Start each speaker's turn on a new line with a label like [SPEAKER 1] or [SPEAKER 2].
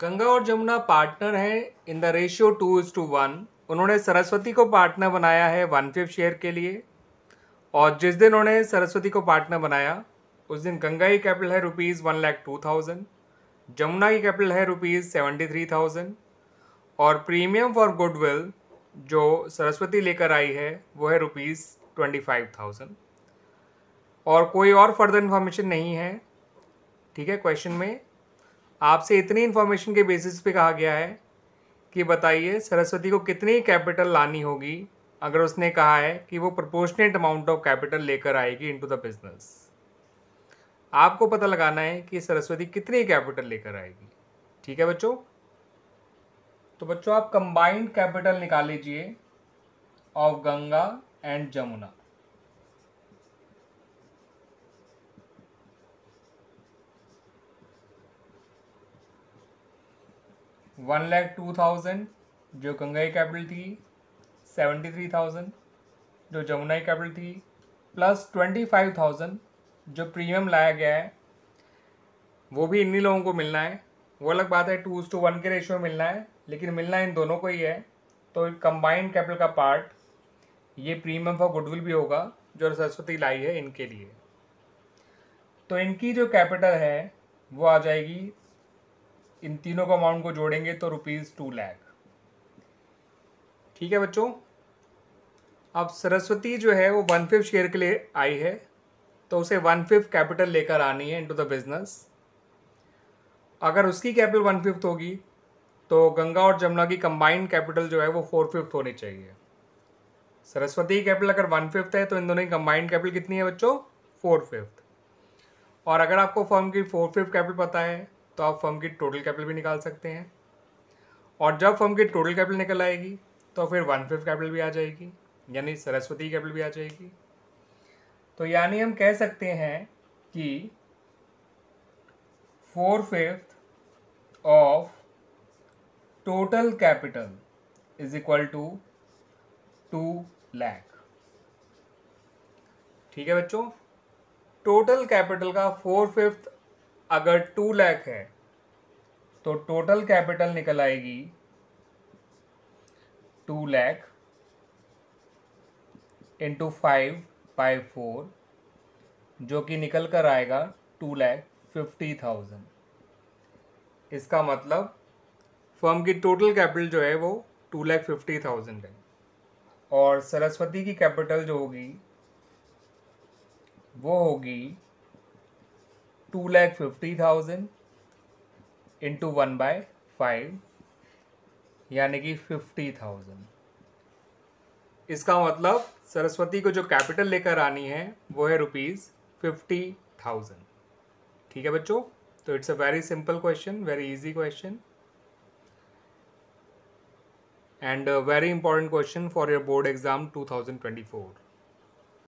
[SPEAKER 1] गंगा और जमुना पार्टनर हैं in the ratio two is to one उन्होंने सरस्वती को पार्टनर बनाया है वन फिफ्थ शेयर के लिए और जिस दिन उन्होंने सरस्वती को पार्टनर बनाया उस दिन गंगा की कैपिटल है rupees one lakh two thousand Jamuna की कैपिटल है रुपीज़ सेवेंटी थ्री थाउजेंड और प्रीमियम फॉर गुडविल जो सरस्वती लेकर आई है वो है रुपीज़ ट्वेंटी फाइव थाउजेंड और कोई और फर्दर इन्फॉर्मेशन नहीं है ठीक है क्वेश्चन में आपसे इतनी इन्फॉर्मेशन के बेसिस पे कहा गया है कि बताइए सरस्वती को कितनी कैपिटल लानी होगी अगर उसने कहा है कि वो प्रपोर्शनेट अमाउंट ऑफ कैपिटल लेकर आएगी इनटू द बिजनेस आपको पता लगाना है कि सरस्वती कितनी कैपिटल लेकर आएगी ठीक है बच्चों तो बच्चों आप कंबाइंड कैपिटल निकाल लीजिए of Ganga and Jamuna one lakh two thousand जो गंगाई कैपिटल थी सेवेंटी थ्री थाउजेंड जो जमुनाई कैपिटल थी प्लस ट्वेंटी फाइव थाउजेंड जो प्रीमियम लाया गया है वो भी इन्हीं लोगों को मिलना है वो अलग बात है टू टू वन के रेशियो में मिलना है लेकिन मिलना इन दोनों को ही है तो कंबाइंड कैपिटल का पार्ट ये प्रीमियम फॉर गुडविल भी होगा जो सरस्वती लाई है इनके लिए तो इनकी जो कैपिटल है वो आ जाएगी इन तीनों को अमाउंट को जोड़ेंगे तो रुपीज़ टू लैख ठीक है बच्चों अब सरस्वती जो है वो वन फिफ्थ शेयर के लिए आई है तो उसे वन फिफ्थ कैपिटल लेकर आनी है इनटू द बिजनेस अगर उसकी कैपिटल वन फिफ्थ होगी तो गंगा और जमुना की कंबाइंड कैपिटल जो है वो फोर फिफ्थ होनी चाहिए सरस्वती की कैपिटल अगर वन फिफ्थ है तो इन दोनों की कंबाइंड कैपिटल कितनी है बच्चों फोर फिफ्थ और अगर आपको फर्म की फोर फिफ्थ कैपिटल पता है तो आप फर्म की टोटल कैपिटल भी निकाल सकते हैं और जब फर्म की टोटल कैपिटल निकल आएगी तो फिर वन फिफ्थ कैपिटल भी आ जाएगी यानी सरस्वती कैपिटल भी आ जाएगी तो यानी हम कह सकते हैं कि four fifth of total capital is equal to two lakh ठीक है बच्चों टोटल कैपिटल का फोर फिफ्थ अगर टू लैख है तो टोटल कैपिटल निकल आएगी two lakh into five by four जो कि निकल कर आएगा टू लैख फिफ्टी थाउजेंड इसका मतलब फर्म की टोटल कैपिटल जो है वो टू लैख फिफ्टी थाउजेंड है और सरस्वती की कैपिटल जो होगी वो होगी two lakh fifty thousand into one by five यानी कि फिफ्टी थाउजेंड इसका मतलब सरस्वती को जो कैपिटल लेकर आनी है वो है रुपीज़ फिफ्टी थाउजेंड ठीक है बच्चों तो it's a very simple question very easy question and very important question for your board exam two thousand twenty four